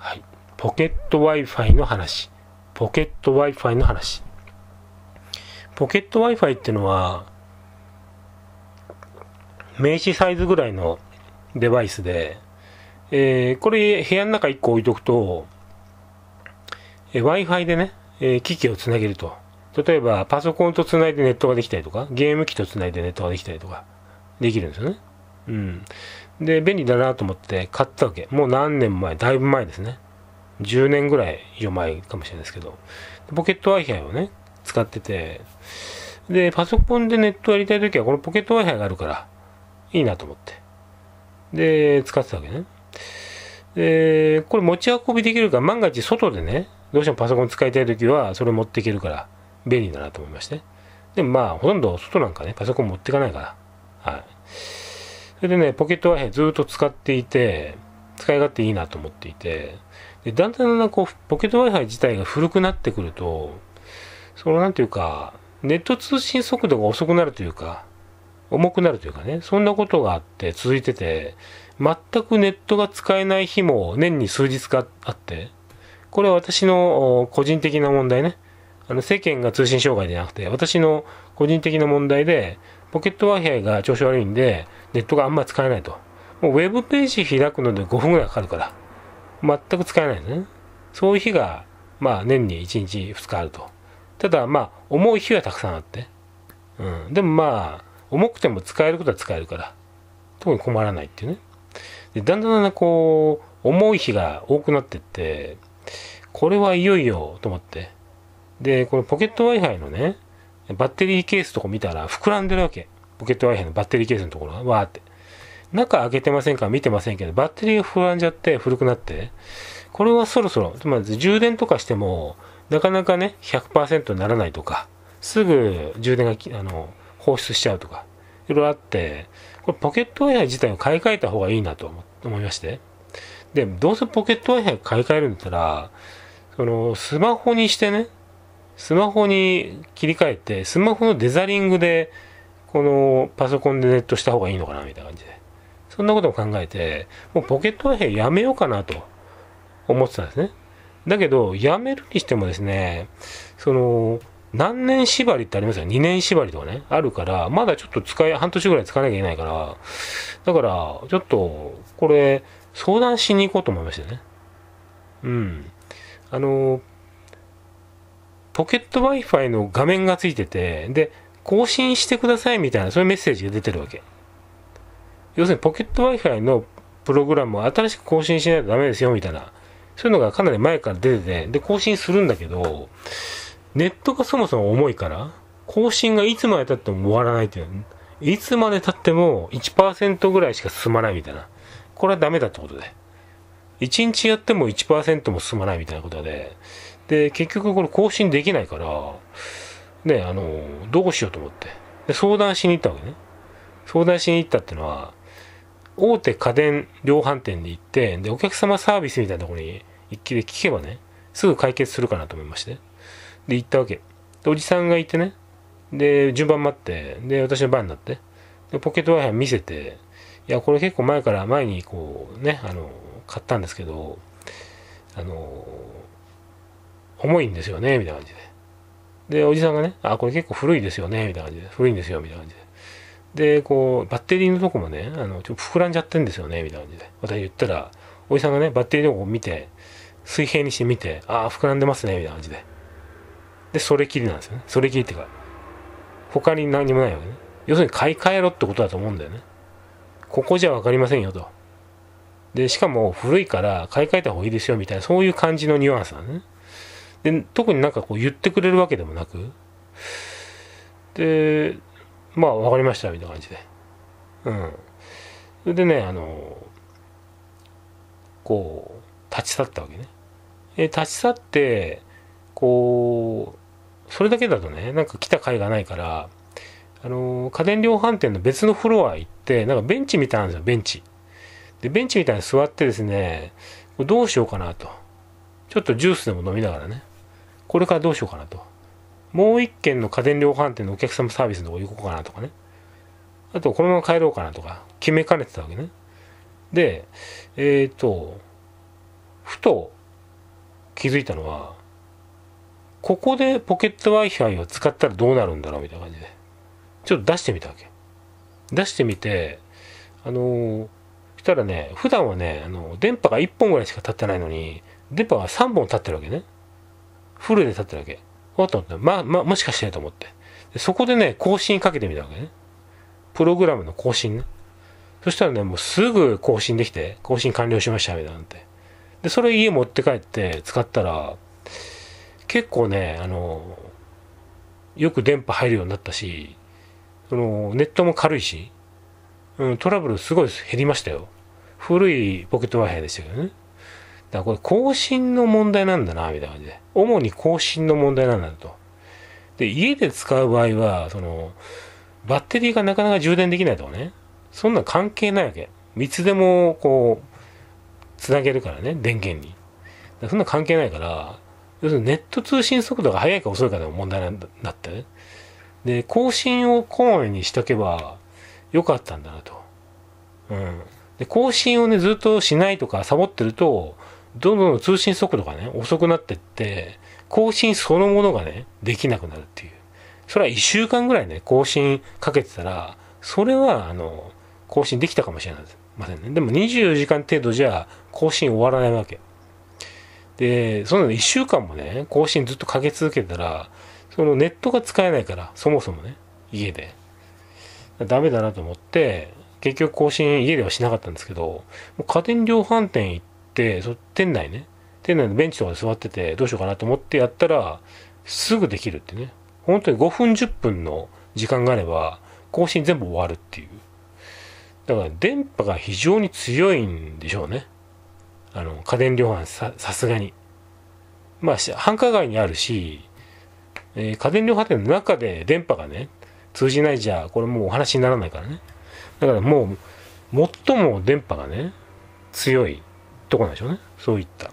はい、ポケット Wi-Fi の話。ポケット Wi-Fi の話。ポケット Wi-Fi ってのは、名刺サイズぐらいのデバイスで、えー、これ部屋の中1個置いとくと、えー、Wi-Fi でね、えー、機器をつなげると。例えば、パソコンとつないでネットができたりとか、ゲーム機とつないでネットができたりとか、できるんですよね。うん。で、便利だなと思って買ったわけ。もう何年前、だいぶ前ですね。10年ぐらい以上前かもしれないですけど。ポケット Wi-Fi をね、使ってて。で、パソコンでネットやりたいときは、このポケット Wi-Fi があるから、いいなと思って。で、使ってたわけね。で、これ持ち運びできるから、万が一外でね、どうしてもパソコン使いたいときは、それ持っていけるから、便利だなと思いまして。でもまあ、ほとんど外なんかね、パソコン持っていかないから。はい。それでね、ポケット Wi-Fi ずっと使っていて、使い勝手いいなと思っていて、でだんだんんこうポケット Wi-Fi 自体が古くなってくると、そのなんていうか、ネット通信速度が遅くなるというか、重くなるというかね、そんなことがあって続いてて、全くネットが使えない日も年に数日かあって、これは私の個人的な問題ね。あの世間が通信障害じゃなくて、私の個人的な問題で、ポケット Wi-Fi が調子悪いんで、ネットがあんま使えないと。もうウェブページ開くので5分ぐらいかかるから、全く使えないでね。そういう日が、まあ年に1日2日あると。ただまあ、重い日はたくさんあって。うん。でもまあ、重くても使えることは使えるから、特に困らないっていうね。で、だんだんだんだんこう、重い日が多くなってって、これはいよいよと思って、で、このポケット Wi-Fi のね、バッテリーケースとか見たら膨らんでるわけ。ポケット Wi-Fi のバッテリーケースのところが、わーって。中開けてませんから見てませんけど、バッテリーが膨らんじゃって古くなって、これはそろそろ、まず充電とかしても、なかなかね、100%にならないとか、すぐ充電が、あの、放出しちゃうとか、いろいろあって、これポケット Wi-Fi 自体を買い替えた方がいいなと思いまして。で、どうせポケット Wi-Fi 買い替えるんだったら、その、スマホにしてね、スマホに切り替えて、スマホのデザリングで、このパソコンでネットした方がいいのかなみたいな感じで。そんなことも考えて、もうポケット Wi-Fi やめようかなと思ってたんですね。だけど、やめるにしてもですね、その、何年縛りってありますよ。2年縛りとかね。あるから、まだちょっと使い、半年ぐらい使わなきゃいけないから、だから、ちょっと、これ、相談しに行こうと思いましたね。うん。あの、ポケット Wi-Fi の画面がついてて、で、更新してくださいみたいな、そういうメッセージが出てるわけ。要するにポケット Wi-Fi のプログラムを新しく更新しないとダメですよみたいな、そういうのがかなり前から出てて、で、更新するんだけど、ネットがそもそも重いから、更新がいつまで経っても終わらないという、いつまで経っても1%ぐらいしか進まないみたいな。これはダメだってことで。1日やっても1%も進まないみたいなことで、で、結局これ更新できないから、ね、あの、どうしようと思って。で、相談しに行ったわけね。相談しに行ったっていうのは、大手家電量販店に行って、で、お客様サービスみたいなところに一気で聞けばね、すぐ解決するかなと思いまして。で、行ったわけ。で、おじさんがいてね、で、順番待って、で、私の番になって、で、ポケット Wi-Fi 見せて、いや、これ結構前から、前にこうね、あの、買ったんですけど、あの、重いんですよね、みたいな感じで。で、おじさんがね、あ、これ結構古いですよね、みたいな感じで。古いんですよ、みたいな感じで。で、こう、バッテリーのとこもね、あの、ちょっと膨らんじゃってんですよね、みたいな感じで。私言ったら、おじさんがね、バッテリーのとこ見て、水平にして見て、ああ、膨らんでますね、みたいな感じで。で、それきりなんですよね。それきりってか、他に何にもないわけね。要するに買い替えろってことだと思うんだよね。ここじゃ分かりませんよと。で、しかも古いから買い替えた方がいいですよみたいな、そういう感じのニュアンスなんね。で、特になんかこう言ってくれるわけでもなく、で、まあ分かりましたみたいな感じで。うん。それでね、あの、こう、立ち去ったわけね。え、立ち去って、こう、それだけだとね、なんか来た斐がないから、あの、家電量販店の別のフロア行って、なんかベンチみたいなんですよ、ベンチ。で、ベンチみたいに座ってですね、どうしようかなと。ちょっとジュースでも飲みながらね。これからどうしようかなと。もう一軒の家電量販店のお客様サービスのとこ行こうかなとかね。あと、このまま帰ろうかなとか、決めかねてたわけね。で、えっ、ー、と、ふと気づいたのは、ここでポケット Wi-Fi を使ったらどうなるんだろうみたいな感じで。ちょっと出してみたわけ。出してみて、あのしたらね、普段はね、あの、電波が1本ぐらいしか立ってないのに、電波が3本立ってるわけね。フルで立ってるわけ。おっと思って、まあ、まあ、もしかしてと思って。でそこでね、更新かけてみたわけね。プログラムの更新ね。そしたらね、もうすぐ更新できて、更新完了しました、みたいなんて。で、それ家持って帰って使ったら、結構ね、あの、よく電波入るようになったし、そのネットも軽いし、うん、トラブルすごい減りましたよ。古いポケットワイヤーでしたけどね。だからこれ更新の問題なんだな、みたいな感じで。主に更新の問題なんだと。で、家で使う場合は、その、バッテリーがなかなか充電できないとかね。そんな関係ないわけ。いつでも、こう、つなげるからね、電源に。そんな関係ないから、要するにネット通信速度が速いか遅いかでも問題なんだって、ね。で、更新をコーンにしとけばよかったんだなと。うん。で、更新をね、ずっとしないとかサボってると、どんどん通信速度がね、遅くなってって、更新そのものがね、できなくなるっていう。それは1週間ぐらいね、更新かけてたら、それは、あの、更新できたかもしれませんね。でも24時間程度じゃ更新終わらないわけ。で、その1週間もね、更新ずっとかけ続けたら、そのネットが使えないから、そもそもね、家で。ダメだなと思って、結局更新家ではしなかったんですけど、家電量販店行っってそ店内ね店内のベンチとかで座っててどうしようかなと思ってやったらすぐできるってね本当に5分10分の時間があれば更新全部終わるっていうだから電波が非常に強いんでしょうねあの家電量販ささすがにまあ繁華街にあるし、えー、家電量販店の中で電波がね通じないじゃこれもうお話にならないからねだからもう最も電波がね強いとこなんでしょうねそういった